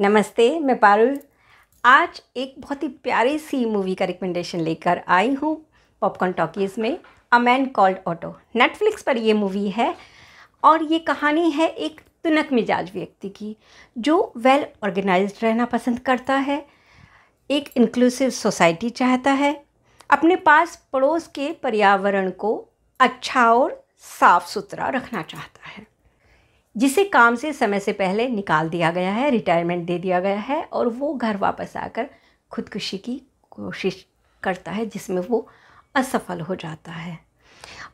नमस्ते मैं पारुल आज एक बहुत ही प्यारी सी मूवी का रिकमेंडेशन लेकर आई हूँ पॉपकॉर्न टॉकीज़ में a man called Otto Netflix पर ये मूवी है और ये कहानी है एक तुनक मिजाज व्यक्ति की जो वेल ऑर्गेनाइज रहना पसंद करता है एक इंक्लूसिव सोसाइटी चाहता है अपने पास पड़ोस के पर्यावरण को अच्छा और साफ़ सुथरा रखना चाहता है जिसे काम से समय से पहले निकाल दिया गया है रिटायरमेंट दे दिया गया है और वो घर वापस आकर खुदकुशी की कोशिश करता है जिसमें वो असफल हो जाता है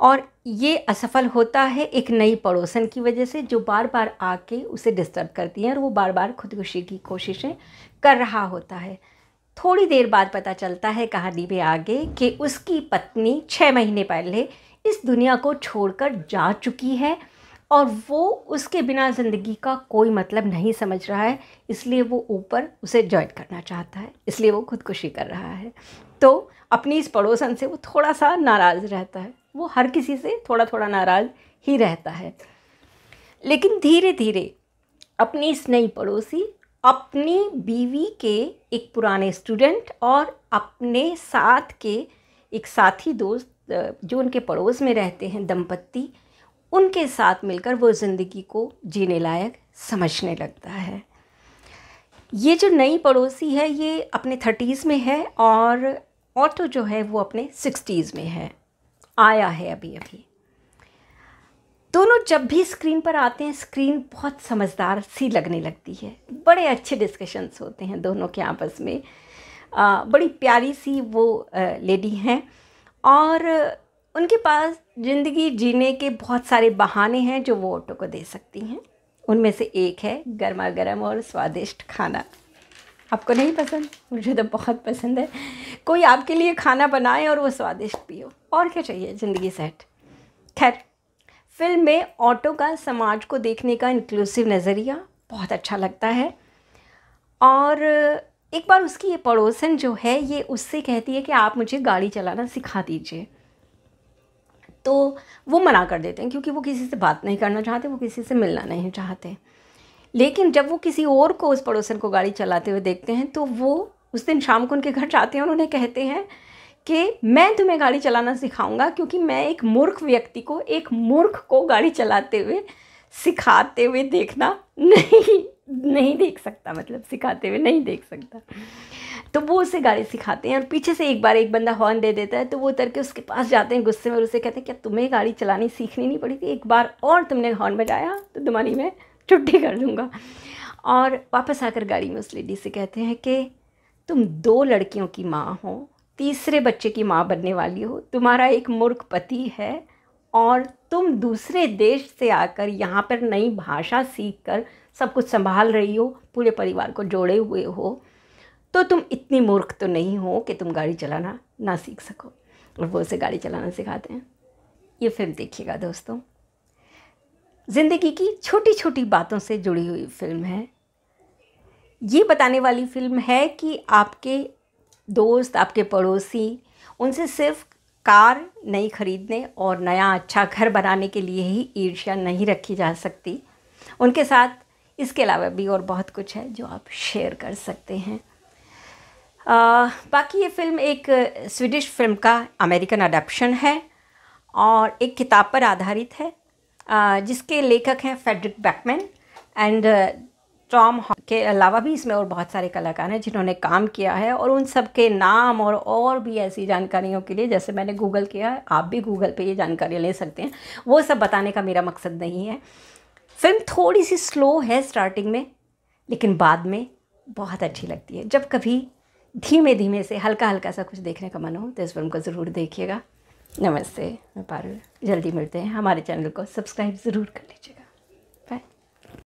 और ये असफल होता है एक नई पड़ोसन की वजह से जो बार बार आके उसे डिस्टर्ब करती है और वो बार बार खुदकुशी की कोशिशें कर रहा होता है थोड़ी देर बाद पता चलता है कहानी में आगे कि उसकी पत्नी छः महीने पहले इस दुनिया को छोड़कर जा चुकी है और वो उसके बिना ज़िंदगी का कोई मतलब नहीं समझ रहा है इसलिए वो ऊपर उसे जॉइन करना चाहता है इसलिए वो खुदकुशी कर रहा है तो अपनी इस पड़ोसन से वो थोड़ा सा नाराज़ रहता है वो हर किसी से थोड़ा थोड़ा नाराज़ ही रहता है लेकिन धीरे धीरे अपनी इस नई पड़ोसी अपनी बीवी के एक पुराने स्टूडेंट और अपने साथ के एक साथी दोस्त जो उनके पड़ोस में रहते हैं दंपत्ति उनके साथ मिलकर वो ज़िंदगी को जीने लायक समझने लगता है ये जो नई पड़ोसी है ये अपने थर्टीज़ में है और ऑटो जो है वो अपने सिक्सटीज़ में है आया है अभी अभी दोनों जब भी स्क्रीन पर आते हैं स्क्रीन बहुत समझदार सी लगने लगती है बड़े अच्छे डिस्कशंस होते हैं दोनों के आपस में आ, बड़ी प्यारी सी वो आ, लेडी हैं और उनके पास ज़िंदगी जीने के बहुत सारे बहाने हैं जो वो ऑटो को दे सकती हैं उनमें से एक है गर्मा गर्म और स्वादिष्ट खाना आपको नहीं पसंद मुझे तो बहुत पसंद है कोई आपके लिए खाना बनाए और वो स्वादिष्ट पियो और क्या चाहिए ज़िंदगी सेट खैर फिल्म में ऑटो का समाज को देखने का इंक्लूसिव नज़रिया बहुत अच्छा लगता है और एक बार उसकी ये पड़ोसन जो है ये उससे कहती है कि आप मुझे गाड़ी चलाना सिखा दीजिए तो वो मना कर देते हैं क्योंकि वो किसी से बात नहीं करना चाहते वो किसी से मिलना नहीं चाहते लेकिन जब वो किसी और को उस पड़ोसन को गाड़ी चलाते हुए देखते हैं तो वो उस दिन शाम को उनके घर जाते हैं और उन्हें कहते हैं कि मैं तुम्हें गाड़ी चलाना सिखाऊंगा क्योंकि मैं एक मूर्ख व्यक्ति को एक मूर्ख को गाड़ी चलाते हुए सिखाते हुए देखना नहीं नहीं देख सकता मतलब सिखाते हुए नहीं देख सकता तो वो उसे गाड़ी सिखाते हैं और पीछे से एक बार एक बंदा हॉर्न दे देता है तो वो उतर के उसके पास जाते हैं गुस्से में और उसे कहते हैं क्या तुम्हें गाड़ी चलानी सीखनी नहीं पड़ी थी एक बार और तुमने हॉर्न बजाया तो तुम्हारी मैं छुट्टी कर दूँगा और वापस आकर गाड़ी में उस लेडी से कहते हैं कि तुम दो लड़कियों की माँ हो तीसरे बच्चे की माँ बनने वाली हो तुम्हारा एक मूर्ख पति है और तुम दूसरे देश से आकर यहाँ पर नई भाषा सीख कर सब कुछ संभाल रही हो पूरे परिवार को जोड़े हुए हो तो तुम इतनी मूर्ख तो नहीं हो कि तुम गाड़ी चलाना ना सीख सको और वो उसे गाड़ी चलाना सिखाते हैं ये फिल्म देखिएगा दोस्तों ज़िंदगी की छोटी छोटी बातों से जुड़ी हुई फिल्म है ये बताने वाली फिल्म है कि आपके दोस्त आपके पड़ोसी उनसे सिर्फ कार नई खरीदने और नया अच्छा घर बनाने के लिए ही ईर्ष्या नहीं रखी जा सकती उनके साथ इसके अलावा भी और बहुत कुछ है जो आप शेयर कर सकते हैं आ, बाकी ये फिल्म एक स्वीडिश फिल्म का अमेरिकन अडेप्शन है और एक किताब पर आधारित है आ, जिसके लेखक हैं फेडरिक बैकमैन एंड टॉम के अलावा भी इसमें और बहुत सारे कलाकार हैं जिन्होंने काम किया है और उन सब के नाम और और भी ऐसी जानकारियों के लिए जैसे मैंने गूगल किया है आप भी गूगल पे ये जानकारी ले सकते हैं वो सब बताने का मेरा मकसद नहीं है फिल्म थोड़ी सी स्लो है स्टार्टिंग में लेकिन बाद में बहुत अच्छी लगती है जब कभी धीमे धीमे से हल्का हल्का सा कुछ देखने का मन हो तो इस फिल्म को ज़रूर देखिएगा नमस्ते मैं पारुल जल्दी मिलते हैं हमारे चैनल को सब्सक्राइब ज़रूर कर लीजिएगा